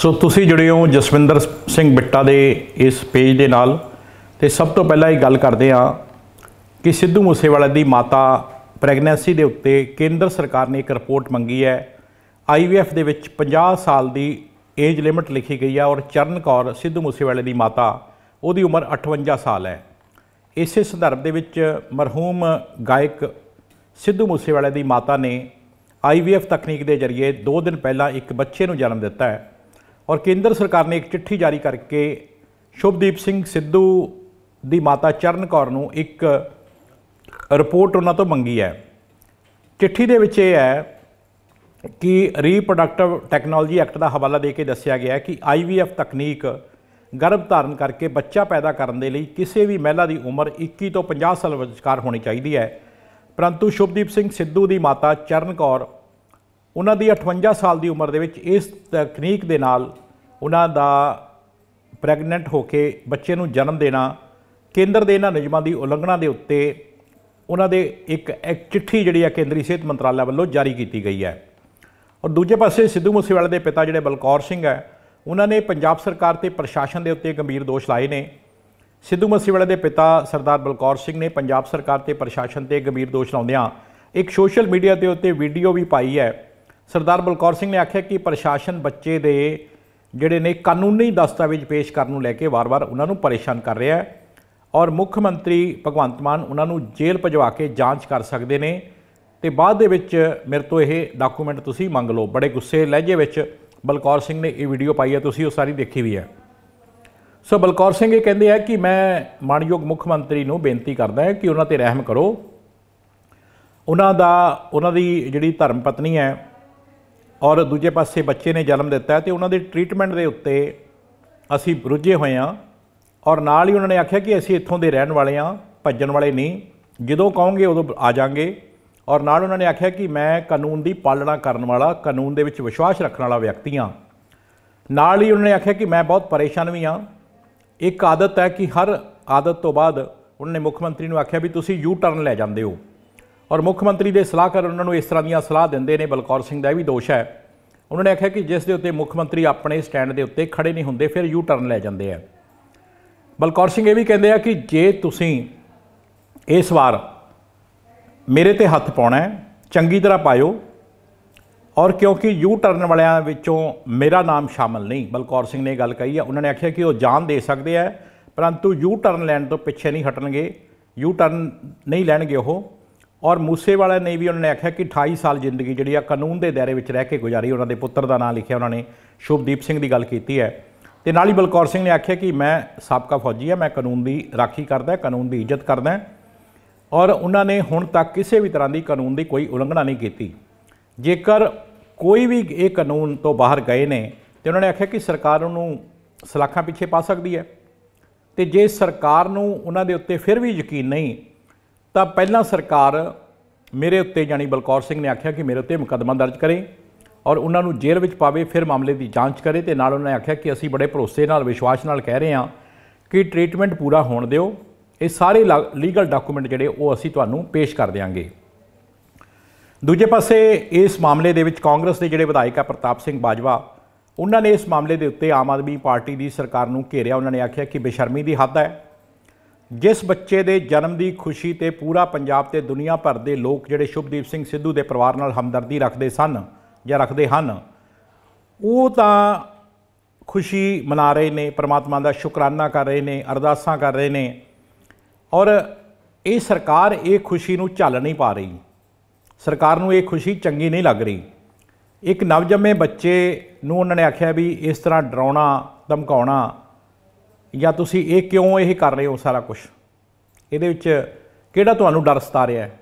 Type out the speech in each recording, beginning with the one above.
ਸੋ ਤੁਸੀਂ ਜੁੜੇ ਹੋ ਜਸਵਿੰਦਰ ਸਿੰਘ ਬਿੱਟਾ ਦੇ ਇਸ ਪੇਜ ਦੇ ਨਾਲ ਤੇ ਸਭ ਤੋਂ ਪਹਿਲਾਂ ਇਹ ਗੱਲ ਕਰਦੇ ਆ ਕਿ ਸਿੱਧੂ ਮੂਸੇਵਾਲਾ ਦੀ ਮਾਤਾ ਪ੍ਰੈਗਨੈਂਸੀ ਦੇ ਉੱਤੇ ਕੇਂਦਰ ਸਰਕਾਰ ਨੇ ਇੱਕ ਰਿਪੋਰਟ ਮੰਗੀ ਹੈ ਆਈਵੀਐਫ ਦੇ ਵਿੱਚ 50 ਸਾਲ ਦੀ ਏਜ ਲਿਮਟ ਲਿਖੀ ਗਈ ਹੈ ਔਰ ਚਰਨ ਕੌਰ ਸਿੱਧੂ ਮੂਸੇਵਾਲੇ ਦੀ ਮਾਤਾ ਉਹਦੀ ਉਮਰ 58 ਸਾਲ ਹੈ ਇਸੇ ਸੰਦਰਭ ਦੇ ਵਿੱਚ ਮਰਹੂਮ ਗਾਇਕ ਸਿੱਧੂ ਮੂਸੇਵਾਲੇ ਦੀ ਮਾਤਾ ਨੇ ਆਈਵੀਐਫ ਤਕਨੀਕ ਦੇ ਜ਼ਰੀਏ 2 ਦਿਨ ਪਹਿਲਾਂ ਇੱਕ ਬੱਚੇ ਨੂੰ ਜਨਮ ਦਿੱਤਾ ਹੈ ਔਰ ਕੇਂਦਰ ਸਰਕਾਰ ਨੇ ਇੱਕ ਚਿੱਠੀ ਜਾਰੀ ਕਰਕੇ ਸ਼ੁਭਦੀਪ ਸਿੰਘ ਸਿੱਧੂ ਦੀ ਮਾਤਾ ਚਰਨ ਕੌਰ ਨੂੰ ਇੱਕ ਰਿਪੋਰਟ ਉਹਨਾਂ ਤੋਂ ਮੰਗੀ ਹੈ ਚਿੱਠੀ ਦੇ ਵਿੱਚ ਇਹ ਹੈ ਕਿ ਰੀਪ੍ਰੋਡਕਟਿਵ ਟੈਕਨੋਲੋਜੀ ਐਕਟ ਦਾ ਹਵਾਲਾ ਦੇ ਕੇ ਦੱਸਿਆ ਗਿਆ ਕਿ ਆਈਵੀਐਫ ਤਕਨੀਕ ਗਰਭ ਧਾਰਨ ਕਰਕੇ ਬੱਚਾ ਪੈਦਾ ਕਰਨ ਦੇ ਲਈ ਕਿਸੇ ਵੀ ਮਹਿਲਾ ਦੀ ਉਮਰ 21 ਤੋਂ 50 ਸਾਲ ਵਿਚਕਾਰ ਹੋਣੀ ਚਾਹੀਦੀ ਹੈ ਪਰੰਤੂ ਸ਼ੁਭਦੀਪ ਸਿੰਘ ਸਿੱਧੂ ਦੀ ਮਾਤਾ ਚਰਨ ਕੌਰ ਉਹਨਾਂ ਦੀ 58 ਸਾਲ ਦੀ ਉਮਰ ਦੇ ਵਿੱਚ ਇਸ ਤਕਨੀਕ ਦੇ ਨਾਲ ਉਹਨਾਂ ਦਾ ਪ੍ਰੈਗਨੈਂਟ ਹੋ ਕੇ ਬੱਚੇ ਨੂੰ ਜਨਮ ਦੇਣਾ ਕੇਂਦਰ ਦੇ ਇਹਨਾਂ ਨਿਯਮਾਂ ਦੀ ਉਲੰਘਣਾ ਦੇ ਉੱਤੇ ਉਹਨਾਂ ਦੇ ਇੱਕ ਚਿੱਠੀ ਜਿਹੜੀ ਹੈ ਕੇਂਦਰੀ ਸਿਹਤ ਮੰਤਰਾਲਾ ਵੱਲੋਂ ਜਾਰੀ ਕੀਤੀ ਗਈ ਹੈ ਔਰ ਦੂਜੇ ਪਾਸੇ ਸਿੱਧੂ ਮੂਸੇਵਾਲੇ ਦੇ ਪਿਤਾ ਜਿਹੜੇ ਬਲਕੌਰ ਸਿੰਘ ਹੈ ਉਹਨਾਂ ਨੇ ਪੰਜਾਬ ਸਰਕਾਰ ਤੇ ਪ੍ਰਸ਼ਾਸਨ ਦੇ ਉੱਤੇ ਗੰਭੀਰ ਦੋਸ਼ ਲਾਏ ਨੇ ਸਿੱਧੂ ਮੂਸੇਵਾਲੇ ਦੇ ਪਿਤਾ ਸਰਦਾਰ ਬਲਕੌਰ ਸਿੰਘ ਨੇ ਪੰਜਾਬ ਸਰਕਾਰ ਤੇ ਪ੍ਰਸ਼ਾਸਨ ਤੇ ਗੰਭੀਰ ਦੋਸ਼ ਲਾਉਂਦਿਆਂ ਇੱਕ ਸੋਸ਼ਲ ਮੀਡੀਆ ਦੇ ਉੱਤੇ ਵੀਡੀਓ ਵੀ ਪਾਈ ਹੈ ਸਰਦਾਰ ਬਲਕੌਰ ਸਿੰਘ ਨੇ ਆਖਿਆ ਕਿ ਪ੍ਰਸ਼ਾਸਨ ਬੱਚੇ ਦੇ ਜਿਹੜੇ ਨੇ ਕਾਨੂੰਨੀ ਦਸਤਾਵੇਜ਼ ਪੇਸ਼ ਕਰਨ ਨੂੰ ਲੈ ਕੇ ਵਾਰ-ਵਾਰ ਉਹਨਾਂ ਨੂੰ ਪਰੇਸ਼ਾਨ ਕਰ ਰਿਹਾ ਹੈ ਔਰ ਮੁੱਖ ਮੰਤਰੀ ਭਗਵੰਤ ਮਾਨ ਉਹਨਾਂ ਨੂੰ ਜੇਲ੍ਹ ਭਜਵਾ ਕੇ ਜਾਂਚ ਕਰ ਸਕਦੇ ਨੇ ਤੇ ਬਾਅਦ ਦੇ ਵਿੱਚ ਮੇਰੇ ਤੋਂ ਇਹ ਡਾਕੂਮੈਂਟ ਤੁਸੀਂ ਮੰਗ ਲਓ ਬੜੇ ਗੁੱਸੇ ਲਹਿਜੇ ਵਿੱਚ ਬਲਕੌਰ ਸਿੰਘ ਨੇ ਇਹ ਵੀਡੀਓ ਪਾਈ ਹੈ ਤੁਸੀਂ ਉਹ ਸਾਰੀ ਦੇਖੀ ਵੀ ਹੈ ਸੋ ਬਲਕੌਰ ਸਿੰਘ ਇਹ ਕਹਿੰਦੇ ਆ ਕਿ ਮੈਂ ਮਾਨਯੋਗ ਮੁੱਖ ਮੰਤਰੀ ਨੂੰ ਬੇਨਤੀ ਕਰਦਾ ਹਾਂ ਕਿ ਉਹਨਾਂ ਤੇ ਰਹਿਮ ਕਰੋ ਉਹਨਾਂ ਦਾ ਉਹਨਾਂ ਦੀ ਜਿਹੜੀ ਧਰਮ ਪਤਨੀ ਹੈ ਔਰ ਦੂਜੇ ਪਾਸੇ ਬੱਚੇ ਨੇ ਜਨਮ ਦਿੱਤਾ ਤੇ ਉਹਨਾਂ ਦੇ ਟ੍ਰੀਟਮੈਂਟ ਦੇ ਉੱਤੇ ਅਸੀਂ ਰੁੱਝੇ ਹੋਏ ਆ ਔਰ ਨਾਲ ਹੀ ਉਹਨਾਂ ਨੇ ਆਖਿਆ ਕਿ ਅਸੀਂ ਇੱਥੋਂ ਦੇ ਰਹਿਣ ਵਾਲੇ ਆ ਭੱਜਣ ਵਾਲੇ ਨਹੀਂ ਜਦੋਂ ਕਹੋਗੇ ਉਦੋਂ ਆ ਜਾਾਂਗੇ ਔਰ ਨਾਲ ਉਹਨਾਂ ਨੇ ਆਖਿਆ ਕਿ ਮੈਂ ਕਾਨੂੰਨ ਦੀ ਪਾਲਣਾ ਕਰਨ ਵਾਲਾ ਕਾਨੂੰਨ ਦੇ ਵਿੱਚ ਵਿਸ਼ਵਾਸ ਰੱਖਣ ਵਾਲਾ ਵਿਅਕਤੀ ਆ ਨਾਲ ਹੀ ਉਹਨਾਂ ਨੇ ਆਖਿਆ ਕਿ ਮੈਂ ਬਹੁਤ ਪਰੇਸ਼ਾਨ ਵੀ ਆ ਇੱਕ ਆਦਤ ਹੈ ਕਿ ਹਰ ਆਦਤ ਤੋਂ ਬਾਅਦ ਉਹਨਾਂ ਨੇ ਮੁੱਖ ਮੰਤਰੀ ਨੂੰ ਆਖਿਆ ਵੀ ਤੁਸੀਂ ਯੂ ਟਰਨ ਲੈ ਜਾਂਦੇ ਹੋ ਔਰ ਮੁੱਖ ਮੰਤਰੀ ਦੇ ਸਲਾਹਕਾਰ ਉਹਨਾਂ ਨੂੰ ਇਸ ਤਰ੍ਹਾਂ ਦੀਆਂ ਸਲਾਹ ਦਿੰਦੇ ਨੇ ਬਲਕੌਰ ਸਿੰਘ ਦਾ ਇਹ ਵੀ ਦੋਸ਼ ਹੈ ਉਹਨਾਂ ਨੇ ਆਖਿਆ ਕਿ ਜਿਸ ਦੇ ਉੱਤੇ ਮੁੱਖ ਮੰਤਰੀ ਆਪਣੇ ਸਟੈਂਡ ਦੇ ਉੱਤੇ ਖੜੇ ਨਹੀਂ ਹੁੰਦੇ ਫਿਰ ਯੂ ਟਰਨ ਲੈ ਜਾਂਦੇ ਆ ਬਲਕੌਰ ਸਿੰਘ ਇਹ ਵੀ ਕਹਿੰਦੇ ਆ ਕਿ ਜੇ ਤੁਸੀਂ ਇਸ ਵਾਰ ਮੇਰੇ ਤੇ ਹੱਥ ਪਾਉਣਾ ਚੰਗੀ ਤਰ੍ਹਾਂ ਪਾਇਓ ਔਰ ਕਿਉਂਕਿ ਯੂ ਟਰਨ ਵਾਲਿਆਂ ਵਿੱਚੋਂ ਮੇਰਾ ਨਾਮ ਸ਼ਾਮਲ ਨਹੀਂ ਬਲਕੌਰ ਸਿੰਘ ਨੇ ਗੱਲ ਕਹੀ ਆ ਉਹਨਾਂ ਨੇ ਆਖਿਆ ਕਿ ਉਹ ਜਾਨ ਦੇ ਸਕਦੇ ਆ ਪਰੰਤੂ ਯੂ ਟਰਨ ਲੈਣ ਤੋਂ ਪਿੱਛੇ ਨਹੀਂ ਹਟਣਗੇ ਯੂ ਟਰਨ ਨਹੀਂ ਲੈਣਗੇ ਉਹ ਔਰ ਮੂਸੇ ਵਾਲਾ ਨੇ ਵੀ ਉਹਨਾਂ ਨੇ ਆਖਿਆ ਕਿ 28 ਸਾਲ ਜ਼ਿੰਦਗੀ ਜਿਹੜੀ ਆ ਕਾਨੂੰਨ ਦੇ ਦਾਇਰੇ ਵਿੱਚ ਰਹਿ ਕੇ ਗੁਜ਼ਾਰੀ ਉਹਨਾਂ ਦੇ ਪੁੱਤਰ ਦਾ ਨਾਮ ਲਿਖਿਆ ਉਹਨਾਂ ਨੇ ਸ਼ੁਭਦੀਪ ਸਿੰਘ ਦੀ ਗੱਲ ਕੀਤੀ ਹੈ ਤੇ ਨਾਲ ਹੀ ਬਲਕੌਰ ਸਿੰਘ ਨੇ ਆਖਿਆ ਕਿ ਮੈਂ ਸਾਬਕਾ ਫੌਜੀ ਆ ਮੈਂ ਕਾਨੂੰਨ ਦੀ ਰਾਖੀ ਕਰਦਾ ਕਾਨੂੰਨ ਦੀ ਇੱਜ਼ਤ ਕਰਦਾ ਔਰ ਉਹਨਾਂ ਨੇ ਹੁਣ ਤੱਕ ਕਿਸੇ ਵੀ ਤਰ੍ਹਾਂ ਦੀ ਕਾਨੂੰਨ ਦੀ ਕੋਈ ਉਲੰਘਣਾ ਨਹੀਂ ਕੀਤੀ ਜੇਕਰ ਕੋਈ ਵੀ ਇਹ ਕਾਨੂੰਨ ਤੋਂ ਬਾਹਰ ਗਏ ਨੇ ਤੇ ਉਹਨਾਂ ਨੇ ਆਖਿਆ ਕਿ ਸਰਕਾਰ ਉਹਨੂੰ ਸਲਾਖਾਂ ਪਿੱਛੇ ਪਾ ਸਕਦੀ ਹੈ ਤੇ ਜੇ ਸਰਕਾਰ ਨੂੰ ਉਹਨਾਂ ਦੇ ਉੱਤੇ ਫਿਰ ਵੀ ਯਕੀਨ ਨਹੀਂ ਤਾਂ ਪਹਿਲਾਂ ਸਰਕਾਰ ਮੇਰੇ ਉੱਤੇ ਜਾਨੀ ਬਲਕੌਰ ਸਿੰਘ ਨੇ ਆਖਿਆ ਕਿ ਮੇਰੇ ਉੱਤੇ ਮੁਕਦਮਾ ਦਰਜ ਕਰੇ ਔਰ ਉਹਨਾਂ ਨੂੰ ਜੇਲ੍ਹ ਵਿੱਚ ਪਾਵੇ ਫਿਰ ਮਾਮਲੇ ਦੀ ਜਾਂਚ ਕਰੇ ਤੇ ਨਾਲ ਉਹਨਾਂ ਆਖਿਆ ਕਿ ਅਸੀਂ ਬੜੇ ਭਰੋਸੇ ਨਾਲ ਵਿਸ਼ਵਾਸ ਨਾਲ ਕਹਿ ਰਹੇ ਹਾਂ ਕਿ ਟ੍ਰੀਟਮੈਂਟ ਪੂਰਾ ਹੋਣ ਦਿਓ ਇਹ ਸਾਰੇ ਲੀਗਲ ਡਾਕੂਮੈਂਟ ਜਿਹੜੇ ਉਹ ਅਸੀਂ ਤੁਹਾਨੂੰ ਪੇਸ਼ ਕਰ ਦੇਵਾਂਗੇ ਦੂਜੇ ਪਾਸੇ ਇਸ ਮਾਮਲੇ ਦੇ ਵਿੱਚ ਕਾਂਗਰਸ ਦੇ ਜਿਹੜੇ ਵਿਧਾਇਕ ਆ ਪ੍ਰਤਾਪ ਸਿੰਘ ਬਾਜਵਾ ਉਹਨਾਂ ਨੇ ਇਸ ਮਾਮਲੇ ਦੇ ਉੱਤੇ ਆਮ ਆਦਮੀ ਪਾਰਟੀ ਦੀ ਸਰਕਾਰ ਨੂੰ ਘੇਰਿਆ ਉਹਨਾਂ ਨੇ ਆਖਿਆ ਕਿ ਬੇਸ਼ਰਮੀ ਦੀ ਹੱਦ ਹੈ ਜਿਸ ਬੱਚੇ ਦੇ ਜਨਮ ਦੀ ਖੁਸ਼ੀ ਤੇ ਪੂਰਾ ਪੰਜਾਬ ਤੇ ਦੁਨੀਆ ਭਰ ਦੇ ਲੋਕ ਜਿਹੜੇ ਸ਼ੁਭਦੀਪ ਸਿੰਘ ਸਿੱਧੂ ਦੇ ਪਰਿਵਾਰ ਨਾਲ ਹਮਦਰਦੀ ਰੱਖਦੇ ਸਨ ਜਾਂ ਰੱਖਦੇ ਹਨ ਉਹ ਤਾਂ ਖੁਸ਼ੀ ਮਨਾ ਰਹੇ ਨੇ ਪ੍ਰਮਾਤਮਾ ਦਾ ਸ਼ੁਕਰਾਨਾ ਕਰ ਰਹੇ ਨੇ ਅਰਦਾਸਾਂ ਕਰ ਰਹੇ ਨੇ ਔਰ ਇਹ ਸਰਕਾਰ ਇਹ ਖੁਸ਼ੀ ਨੂੰ ਝੱਲ ਨਹੀਂ ਪਾ ਰਹੀ ਸਰਕਾਰ ਨੂੰ ਇਹ ਖੁਸ਼ੀ ਚੰਗੀ ਨਹੀਂ ਲੱਗ ਰਹੀ ਇੱਕ ਨਵਜੰਮੇ ਬੱਚੇ ਨੂੰ ਉਹਨਾਂ ਨੇ ਆਖਿਆ ਵੀ ਇਸ ਤਰ੍ਹਾਂ ਡਰਾਉਣਾ ਧਮਕਾਉਣਾ ਜਾਂ ਤੁਸੀਂ ਇਹ ਕਿਉਂ ਇਹ ਕਰ ਰਹੇ ਹੋ ਸਾਰਾ ਕੁਝ ਇਹਦੇ ਵਿੱਚ ਕਿਹੜਾ ਤੁਹਾਨੂੰ ਡਰ ਸਤਾ ਰਿਹਾ ਹੈ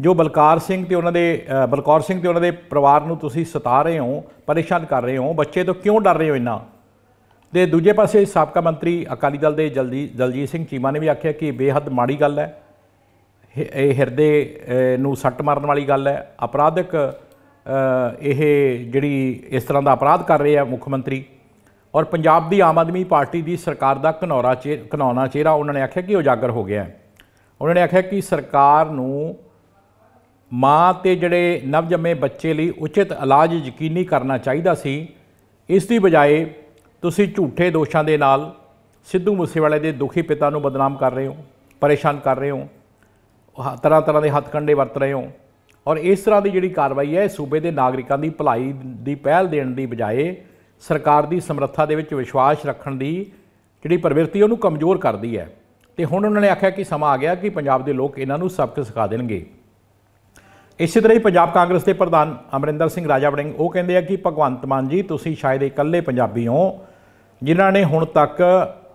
ਜੋ ਬਲਕਾਰ ਸਿੰਘ ਤੇ ਉਹਨਾਂ ਦੇ ਬਲਕੌਰ ਸਿੰਘ ਤੇ ਉਹਨਾਂ ਦੇ ਪਰਿਵਾਰ ਨੂੰ ਤੁਸੀਂ ਸਤਾ ਰਹੇ ਹੋ ਪਰੇਸ਼ਾਨ ਕਰ ਰਹੇ ਹੋ ਬੱਚੇ ਤੋਂ ਕਿਉਂ ਡਰ ਰਹੇ ਹੋ ਇੰਨਾ ਤੇ ਦੂਜੇ ਪਾਸੇ ਸਾਬਕਾ ਮੰਤਰੀ ਅਕਾਲੀ ਦਲ ਦੇ ਜਲਦੀ ਦਲਜੀਤ ਸਿੰਘ ਚੀਮਾ ਨੇ ਵੀ ਆਖਿਆ ਕਿ ਬੇਹੱਦ ਮਾੜੀ ਗੱਲ ਹੈ ਇਹ ਹਿਰਦੇ ਨੂੰ ਸੱਟ ਮਾਰਨ ਵਾਲੀ ਗੱਲ ਹੈ ਅਪਰਾਧਕ ਇਹ ਜਿਹੜੀ ਇਸ ਤਰ੍ਹਾਂ ਦਾ ਅਪਰਾਧ ਕਰ ਰਹੇ ਆ ਮੁੱਖ ਮੰਤਰੀ ਔਰ ਪੰਜਾਬ ਦੀ ਆਮ ਆਦਮੀ ਪਾਰਟੀ ਦੀ ਸਰਕਾਰ ਦਾ ਘਨੌਰਾ ਘਨੌਣਾ ਚਿਹਰਾ ਉਹਨਾਂ ਨੇ ਆਖਿਆ ਕਿ ਉਜਾਗਰ ਹੋ ਗਿਆ ਹੈ ਉਹਨਾਂ ਨੇ ਆਖਿਆ ਕਿ ਸਰਕਾਰ ਨੂੰ ਮਾਂ ਤੇ ਜਿਹੜੇ ਨਵਜੰਮੇ ਬੱਚੇ ਲਈ ਉਚਿਤ ਇਲਾਜ ਯਕੀਨੀ ਕਰਨਾ ਚਾਹੀਦਾ ਸੀ ਇਸ ਦੀ ਬਜਾਏ ਤੁਸੀਂ ਝੂਠੇ ਦੋਸ਼ਾਂ ਦੇ ਨਾਲ ਸਿੱਧੂ ਮੂਸੇਵਾਲੇ ਦੇ ਦੁਖੀ ਪਿਤਾ ਨੂੰ ਬਦਨਾਮ ਕਰ ਰਹੇ ਹੋ ਪਰੇਸ਼ਾਨ ਕਰ ਰਹੇ ਹੋ ਤਰ੍ਹਾਂ ਤਰ੍ਹਾਂ ਦੇ ਹੱਥਕੰਡੇ ਵਰਤ ਰਹੇ ਹੋ ਔਰ ਇਸ ਤਰ੍ਹਾਂ ਦੀ ਜਿਹੜੀ ਕਾਰਵਾਈ ਹੈ ਸੂਬੇ ਦੇ ਨਾਗਰਿਕਾਂ ਦੀ ਭਲਾਈ ਦੀ ਪਹਿਲ ਦੇਣ ਦੀ ਬਜਾਏ ਸਰਕਾਰ ਦੀ ਸਮਰੱਥਾ ਦੇ ਵਿੱਚ ਵਿਸ਼ਵਾਸ ਰੱਖਣ ਦੀ ਜਿਹੜੀ ਪ੍ਰਵਿਰਤੀ ਉਹਨੂੰ ਕਮਜ਼ੋਰ ਕਰਦੀ ਹੈ ਤੇ ਹੁਣ ਉਹਨਾਂ ਨੇ ਆਖਿਆ ਕਿ ਸਮਾਂ ਆ ਗਿਆ ਕਿ ਪੰਜਾਬ ਦੇ ਲੋਕ ਇਹਨਾਂ ਨੂੰ ਸਬਕ ਸਿਖਾ ਦੇਣਗੇ ਇਸੇ ਤਰ੍ਹਾਂ ਹੀ ਪੰਜਾਬ ਕਾਂਗਰਸ ਦੇ ਪ੍ਰਧਾਨ ਅਮਰਿੰਦਰ ਸਿੰਘ ਰਾਜਾ ਵੜਿੰਗ ਉਹ ਕਹਿੰਦੇ ਆ ਕਿ ਭਗਵੰਤ ਮਾਨ ਜੀ ਤੁਸੀਂ ਸ਼ਾਇਦ ਇਕੱਲੇ ਪੰਜਾਬੀ ਹੋ ਜਿਨ੍ਹਾਂ ਨੇ ਹੁਣ ਤੱਕ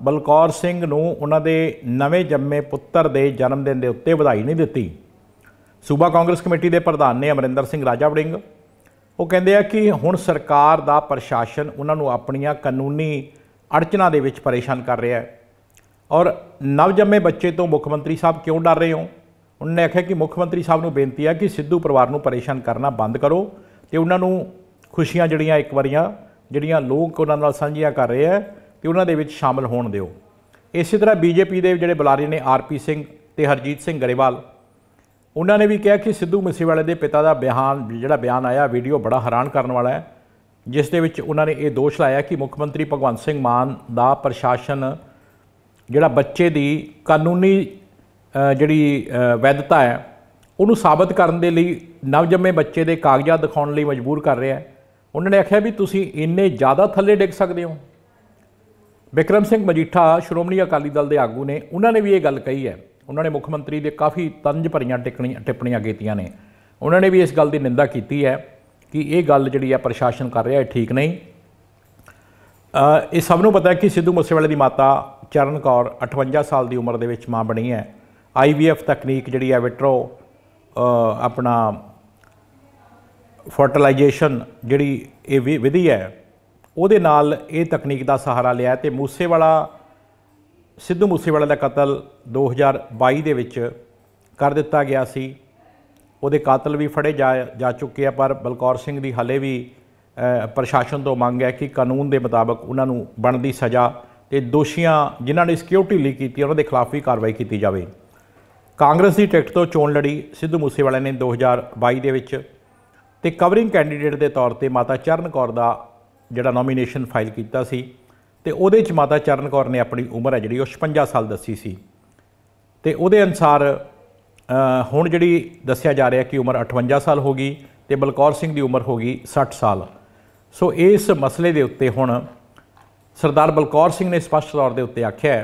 ਬਲਕੌਰ ਸਿੰਘ ਨੂੰ ਉਹਨਾਂ ਦੇ ਨਵੇਂ ਜੰਮੇ ਪੁੱਤਰ ਦੇ ਜਨਮ ਦਿਨ ਦੇ ਉੱਤੇ ਵਧਾਈ ਨਹੀਂ ਦਿੱਤੀ ਸੂਬਾ ਕਾਂਗਰਸ ਕਮੇਟੀ ਦੇ ਪ੍ਰਧਾਨ ਨੇ ਅਮਰਿੰਦਰ ਸਿੰਘ ਰਾਜਾ ਵੜਿੰਗ ਉਹ ਕਹਿੰਦੇ ਆ ਕਿ ਹੁਣ ਸਰਕਾਰ ਦਾ ਪ੍ਰਸ਼ਾਸਨ ਉਹਨਾਂ ਨੂੰ ਆਪਣੀਆਂ ਕਾਨੂੰਨੀ ਅੜਚਨਾ ਦੇ ਵਿੱਚ ਪਰੇਸ਼ਾਨ ਕਰ ਰਿਹਾ ਹੈ ਔਰ ਨਵਜੰਮੇ ਬੱਚੇ ਤੋਂ ਮੁੱਖ ਮੰਤਰੀ ਸਾਹਿਬ ਕਿਉਂ ਡਰ ਰਹੇ ਹੋ ਉਹਨਾਂ ਨੇ ਆਖਿਆ ਕਿ ਮੁੱਖ ਮੰਤਰੀ ਸਾਹਿਬ ਨੂੰ ਬੇਨਤੀ ਹੈ ਕਿ ਸਿੱਧੂ ਪਰਿਵਾਰ ਨੂੰ ਪਰੇਸ਼ਾਨ ਕਰਨਾ ਬੰਦ ਕਰੋ ਤੇ ਉਹਨਾਂ ਨੂੰ ਖੁਸ਼ੀਆਂ ਜਿਹੜੀਆਂ ਇੱਕ ਵਾਰੀਆਂ ਜਿਹੜੀਆਂ ਲੋਕ ਉਹਨਾਂ ਨਾਲ ਸਾਂਝੀਆਂ ਕਰ ਰਹੇ ਆ ਤੇ ਉਹਨਾਂ ਦੇ ਵਿੱਚ ਸ਼ਾਮਲ ਹੋਣ ਦਿਓ ਇਸੇ ਤਰ੍ਹਾਂ ਬੀਜੇਪੀ ਦੇ ਜਿਹੜੇ ਬੁਲਾਰੇ ਨੇ ਆਰਪੀ ਸਿੰਘ ਤੇ ਹਰਜੀਤ ਸਿੰਘ ਗਰੇਵਾਲ ਉਹਨਾਂ ਨੇ ਵੀ ਕਿਹਾ ਕਿ ਸਿੱਧੂ ਮੂਸੇਵਾਲੇ ਦੇ ਪਿਤਾ ਦਾ ਬਿਆਨ ਜਿਹੜਾ ਬਿਆਨ ਆਇਆ ਵੀਡੀਓ ਬੜਾ ਹੈਰਾਨ ਕਰਨ ਵਾਲਾ ਹੈ ਜਿਸ ਦੇ ਵਿੱਚ ਉਹਨਾਂ ਨੇ ਇਹ ਦੋਸ਼ ਲਾਇਆ ਕਿ ਮੁੱਖ ਮੰਤਰੀ ਭਗਵੰਤ ਸਿੰਘ ਮਾਨ ਦਾ ਪ੍ਰਸ਼ਾਸਨ ਜਿਹੜਾ ਬੱਚੇ ਦੀ ਕਾਨੂੰਨੀ ਜਿਹੜੀ ਵੈਧਤਾ ਹੈ ਉਹਨੂੰ ਸਾਬਤ ਕਰਨ ਦੇ ਲਈ ਨਵਜੰਮੇ ਬੱਚੇ ਦੇ ਕਾਗਜ਼ਾਤ ਦਿਖਾਉਣ ਲਈ ਮਜਬੂਰ ਕਰ ਰਿਹਾ ਹੈ ਉਹਨਾਂ ਨੇ ਆਖਿਆ ਵੀ ਤੁਸੀਂ ਇੰਨੇ ਜ਼ਿਆਦਾ ਥੱਲੇ ਡਿੱਗ ਸਕਦੇ ਹੋ ਬਿਕਰਮ ਸਿੰਘ ਮਜੀਠਾ ਸ਼੍ਰੋਮਣੀ ਅਕਾਲੀ ਦਲ ਦੇ ਆਗੂ ਨੇ ਉਹਨਾਂ ਨੇ ਵੀ ਇਹ ਗੱਲ ਕਹੀ ਹੈ ਉਹਨਾਂ ਨੇ ਮੁੱਖ ਮੰਤਰੀ ਦੇ ਕਾਫੀ ਤੰਜ ਭਰੀਆਂ ਟਿੱਪਣੀਆਂ ਟਿੱਪਣੀਆਂ ਕੀਤੀਆਂ ਨੇ ਉਹਨਾਂ ਨੇ ਵੀ ਇਸ ਗੱਲ ਦੀ ਨਿੰਦਾ ਕੀਤੀ ਹੈ ਕਿ ਇਹ ਗੱਲ ਜਿਹੜੀ ਆ ਪ੍ਰਸ਼ਾਸਨ ਕਰ ਰਿਹਾ ਹੈ ਠੀਕ ਨਹੀਂ ਇਹ ਸਭ ਨੂੰ ਪਤਾ ਹੈ ਕਿ ਸਿੱਧੂ ਮੂਸੇਵਾਲੇ ਦੀ ਮਾਤਾ ਚਰਨ ਕੌਰ 58 ਸਾਲ ਦੀ ਉਮਰ ਦੇ ਵਿੱਚ ਮਾਂ ਬਣੀ ਹੈ ਆਈਵੀਐਫ ਤਕਨੀਕ ਜਿਹੜੀ ਹੈ ਵਿਟਰੋ ਆਪਣਾ ਫਰਟੀਲਾਈਜੇਸ਼ਨ ਜਿਹੜੀ ਇਹ ਵਿਧੀ ਹੈ ਉਹਦੇ ਨਾਲ ਇਹ ਤਕਨੀਕ ਦਾ ਸਹਾਰਾ ਲਿਆ ਤੇ ਮੂਸੇਵਾਲਾ ਸਿੱਧੂ ਮੂਸੇਵਾਲੇ ਦਾ ਕਤਲ 2022 ਦੇ ਵਿੱਚ ਕਰ ਦਿੱਤਾ ਗਿਆ ਸੀ ਉਹਦੇ ਕਾਤਲ ਵੀ ਫੜੇ ਜਾ ਚੁੱਕੇ ਆ ਪਰ ਬਲਕੌਰ ਸਿੰਘ ਦੀ ਹਲੇ ਵੀ ਪ੍ਰਸ਼ਾਸਨ ਤੋਂ ਮੰਗ ਹੈ ਕਿ ਕਾਨੂੰਨ ਦੇ ਮੁਤਾਬਕ ਉਹਨਾਂ ਨੂੰ ਬਣਦੀ ਸਜ਼ਾ ਤੇ ਦੋਸ਼ੀਆਂ ਜਿਨ੍ਹਾਂ ਨੇ ਸਿਕਿਉਰਿਟੀ ਲੀਕ ਕੀਤੀ ਉਹਨਾਂ ਦੇ ਖਿਲਾਫ ਵੀ ਕਾਰਵਾਈ ਕੀਤੀ ਜਾਵੇ ਕਾਂਗਰਸ ਦੀ ਟਿਕਟ ਤੋਂ ਚੋਣ ਲੜੀ ਸਿੱਧੂ ਮੂਸੇਵਾਲੇ ਨੇ 2022 ਦੇ ਵਿੱਚ ਤੇ ਕਵਰਿੰਗ ਕੈਂਡੀਡੇਟ ਦੇ ਤੌਰ ਤੇ ਮਾਤਾ ਚਰਨ ਕੌਰ ਦਾ ਜਿਹੜਾ ਨੋਮੀਨੇਸ਼ਨ ਫਾਈਲ ਕੀਤਾ ਸੀ ਤੇ ਉਹਦੇ ਚ ਮਾਤਾ ਚਰਨ ਕੌਰ ਨੇ ਆਪਣੀ ਉਮਰ ਹੈ ਜਿਹੜੀ ਉਹ 56 ਸਾਲ ਦੱਸੀ ਸੀ ਤੇ ਉਹਦੇ ਅਨਸਾਰ ਹੁਣ ਜਿਹੜੀ ਦੱਸਿਆ ਜਾ ਰਿਹਾ ਕਿ ਉਮਰ 58 ਸਾਲ ਹੋ ਗਈ ਤੇ ਬਲਕੌਰ ਸਿੰਘ ਦੀ ਉਮਰ ਹੋ ਗਈ 60 ਸਾਲ ਸੋ ਇਸ ਮਸਲੇ ਦੇ ਉੱਤੇ ਹੁਣ ਸਰਦਾਰ ਬਲਕੌਰ ਸਿੰਘ ਨੇ ਸਪਸ਼ਟ ਤੌਰ ਦੇ ਉੱਤੇ ਆਖਿਆ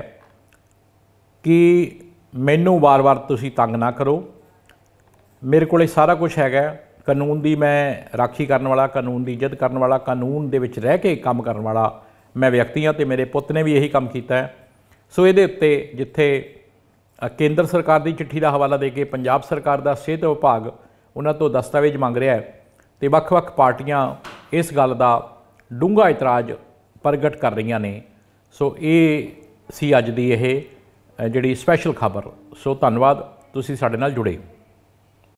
ਕਿ ਮੈਨੂੰ ਵਾਰ-ਵਾਰ ਤੁਸੀਂ ਤੰਗ ਨਾ ਕਰੋ ਮੇਰੇ ਕੋਲੇ ਸਾਰਾ ਕੁਝ ਹੈਗਾ ਕਾਨੂੰਨ ਦੀ ਮੈਂ ਰਾਖੀ ਕਰਨ ਵਾਲਾ ਕਾਨੂੰਨ ਦੀ ਇੱਜ਼ਤ ਕਰਨ ਵਾਲਾ ਕਾਨੂੰਨ ਦੇ ਵਿੱਚ ਰਹਿ ਕੇ ਕੰਮ ਕਰਨ ਵਾਲਾ ਮੈਂ ਵਿਅਕਤੀ ਹਾਂ ਤੇ ਮੇਰੇ ਪੁੱਤ ਨੇ ਵੀ ਇਹੀ ਕੰਮ ਕੀਤਾ ਹੈ ਸੋ ਇਹਦੇ ਉੱਤੇ ਜਿੱਥੇ ਕੇਂਦਰ ਸਰਕਾਰ ਦੀ ਚਿੱਠੀ ਦਾ ਹਵਾਲਾ ਦੇ ਕੇ ਪੰਜਾਬ ਸਰਕਾਰ ਦਾ ਸਿਹਤ ਵਿਭਾਗ ਉਹਨਾਂ ਤੋਂ ਦਸਤਾਵੇਜ਼ ਮੰਗ ਰਿਹਾ ਹੈ ਤੇ ਵੱਖ-ਵੱਖ ਪਾਰਟੀਆਂ ਇਸ ਗੱਲ ਦਾ ਡੂੰਘਾ ਇਤਰਾਜ਼ ਪ੍ਰਗਟ ਕਰ ਰਹੀਆਂ ਨੇ ਸੋ ਇਹ ਸੀ ਅੱਜ ਦੀ ਇਹ ਜਿਹੜੀ ਸਪੈਸ਼ਲ ਖਬਰ ਸੋ ਧੰਨਵਾਦ ਤੁਸੀਂ ਸਾਡੇ ਨਾਲ ਜੁੜੇ